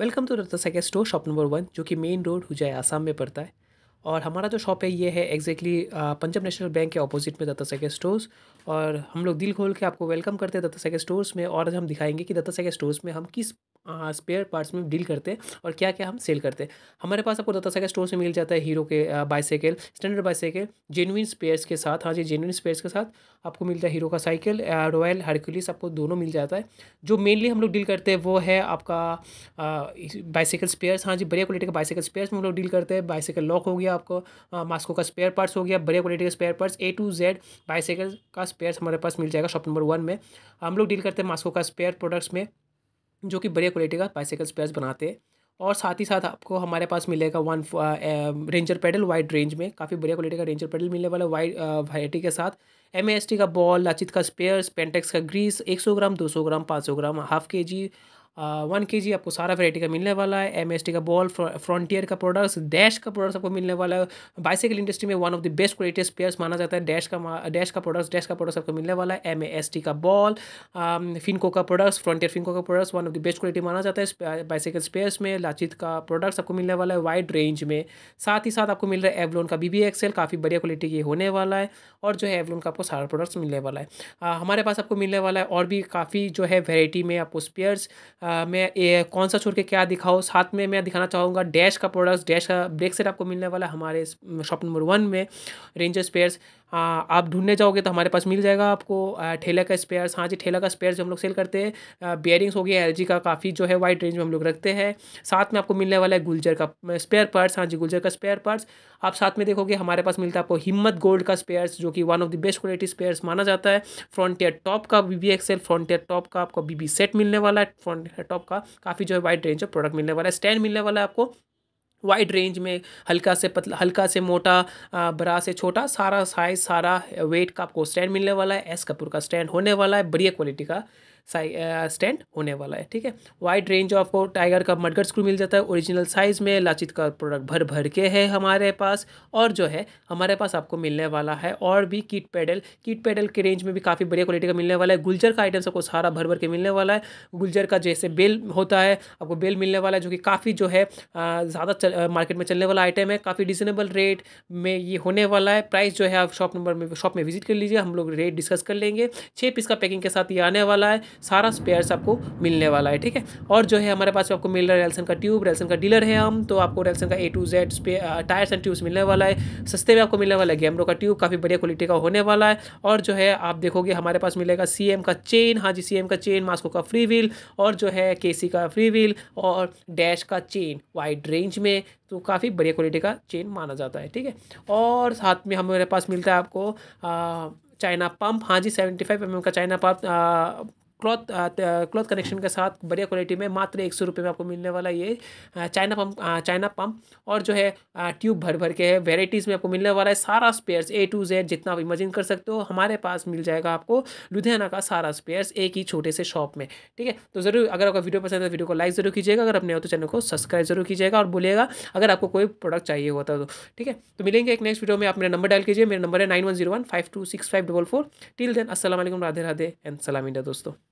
welcome to second store shop number one जो कि main road जाए आसाम में पड़ता है और हमारा जो शॉप है ये है एग्जैक्टली पंजाब नेशनल बैंक के अपोजिट में दत्ता दत्तासागर स्टोर्स और हम लोग दिल खोल के आपको वेलकम करते हैं दत्ता दत्तासागर स्टोर्स में और हम दिखाएंगे कि दत्ता दत्तासागर स्टोर्स में हम किस स्पेयर पार्ट्स में डील करते हैं और क्या क्या हम सेल करते हैं हमारे पास आपको दत्ता का स्टोर से मिल जाता है हीरो के bicycle standard bicycle genuine spares के साथ हाँ जी जेनुइन स्पेयर्स के साथ आपको मिलता है हीरो का साइकिल रॉयल हरक्यूलिस आपको दोनों मिल जाता है जो मेनली हम लोग डील करते हैं वो है आपका बाइसाइकिल स्पेयर्स हाँ जी बढ़िया क्वालिटी का बाइसाइकिल स्पेयर्स में हम लोग डील करते हैं बाइसाइकिल लॉक हो गया आपको मास्को का स्पेयर पार्ट्स हो गया बढ़िया क्वालिटी का spare parts A to Z bicycle का स्पेयर्स हमारे पास मिल जाएगा शॉप नंबर वन में हम लोग डील करते हैं मास्को का स्पेयर प्रोडक्ट्स में जो कि बढ़िया क्वालिटी का बाइसाइकिल स्पेयर्स बनाते हैं और साथ ही साथ आपको हमारे पास मिलेगा one Ranger pedal wide range में काफ़ी बढ़िया क्वालिटी का रेंजर पेडल मिलने वाला वाइड वाइटी uh, के साथ एम का बॉल लाचित का स्पेयर्स पेंटेक्स का ग्रीस 100 ग्राम 200 ग्राम 500 ग्राम हाफ के जी वन के जी आपको सारा वेराइटी का मिलने वाला है एम एस टी का बॉल फ्रंटियर का प्रोडक्ट्स डैश का प्रोडक्ट्स आपको मिलने वाला है बाइसिकल इंडस्ट्री में one of the best quality spares माना जाता है डैश का डैश का प्रोडक्ट्स डैश का प्रोडक्ट्स आपको मिलने वाला है एम एस टी का बॉल फिनको um, का प्रोडक्ट्स फ्रंटियर फिनको का products one of the best quality माना जाता है बाइसिकल स्पेयर्स में लाचित का प्रोडक्ट्स आपको मिलने वाला है वाइड रेंज में साथ ही साथ आपको मिल रहा है एवलोन का बी बी एक्सेल काफ़ी बढ़िया क्वालिटी की होने वाला है और जो है एवलोन का आपको सारा प्रोडक्ट्स मिलने वाला है हमारे पास आपको मिलने वाला है और भी काफ़ी जो है वेराइटी में आपको स्पेयर्स आ, मैं ए, कौन सा छोड़ के क्या दिखाओ साथ में मैं दिखाना चाहूँगा डैश का प्रोडक्ट्स डैश का ब्रेक सेट आपको मिलने वाला हमारे शॉप नंबर वन में रेंजर स्पेयर्स हाँ, आप ढूंढने जाओगे तो हमारे पास मिल जाएगा आपको ठेला का स्पेयर्स हाँ जी ठेला का स्पेयर्स जो हम लोग सेल करते हैं बियरिंग्स हो गया एल का काफ़ी जो है वाइड रेंज में हम लोग रखते हैं साथ में आपको मिलने वाला है गुलजर का स्पेयर पार्ट्स हाँ जी गुलजर का स्पेयर पार्ट्स आप साथ में देखोगे हमारे पास मिलता है आपको हिम्मत गोल्ड का स्पेयर्स जो कि one of the best quality spares माना जाता है फ्रंटियर टॉप का B B XL Frontier top का आपको बी बी सेट मिलने वाला है फ्रंटियर टॉप का काफ़ी जो है वाइड रेंज ऑफ प्रोडक्ट मिलने वाला है स्टैंड मिलने वाला है आपको वाइड रेंज में हल्का से पतला हल्का से मोटा बड़ा से छोटा सारा साइज सारा वेट का आपको स्टैंड मिलने वाला है एस कपूर का स्टैंड होने वाला है बढ़िया क्वालिटी का स्टैंड होने वाला है ठीक है वाइड रेंज आपको टाइगर का मडगर स्क्रू मिल जाता है ओरिजिनल साइज़ में लाचित का प्रोडक्ट भर भर के है हमारे पास और जो है हमारे पास आपको मिलने वाला है और भी किट पेडल किट पेडल के रेंज में भी काफ़ी बढ़िया क्वालिटी का मिलने वाला है गुलजर का आइटम्स आपको सारा भर भर के मिलने वाला है गुलजर का जैसे बेल होता है आपको बेल मिलने वाला है जो कि काफ़ी जो है ज़्यादा मार्केट में चलने वाला आइटम है काफ़ी रिजनेबल रेट में ये होने वाला है प्राइस जो है आप शॉप नंबर में शॉप में विजिट कर लीजिए हम लोग रेट डिस्कस कर लेंगे छः पीस का पैकिंग के साथ ये आने वाला है सारा स्पेयर्स आपको मिलने वाला है ठीक है और जो है हमारे पास आपको मिल रहा है रेलसन का ट्यूब रेलसन का डीलर है हम तो आपको रेलसन का A to Z tyres and tubes मिलने वाला है सस्ते में आपको मिलने वाला है गैमरो का ट्यूब काफ़ी बढ़िया क्वालिटी का होने वाला है और जो है आप देखोगे हमारे पास मिलेगा सी का चेन हाँ जी सी का चेन मास्को का फ्री व्हील और जो है के का फ्री व्हील और डैश का चेन वाइड रेंज में तो काफ़ी बढ़िया क्वालिटी का चेन माना जाता है ठीक है और साथ में हमारे पास मिलता है आपको आ, चाइना पंप हाँ जी सेवेंटी फाइव एम का China pump cloth cloth connection के साथ बढ़िया क्वालिटी में मात्र एक सौ रुपये में आपको मिलने वाला ये चाइना पम्प चाइना पम्प और जो है ट्यूब भर भर के है वेराइटीज़ में आपको मिलने वाला है सारा स्पेयर्स ए टू जेड जितना आप इमेजिन कर सकते हो हमारे पास मिल जाएगा आपको लुधियाना का सारा स्पेयर्स एक ही छोटे से शॉप में ठीक है तो ज़रूर अगर आपका वीडियो पसंद है तो वीडियो को लाइक ज़रूर कीजिएगा अगर अपने हो तो चैनल को सब्सक्राइब जरूर कीजिएगा और बोलेगा अगर आपको कोई प्रोडक्ट चाहिए होता तो ठीक है तो मिलेंगे एक नेक्स्ट वीडियो में आप मेरा नंबर डायल कीजिए मेरा नंबर है nine one zero one five two six five double four till then असल राधे राधे एंड सलाम इंडिया दोस्तों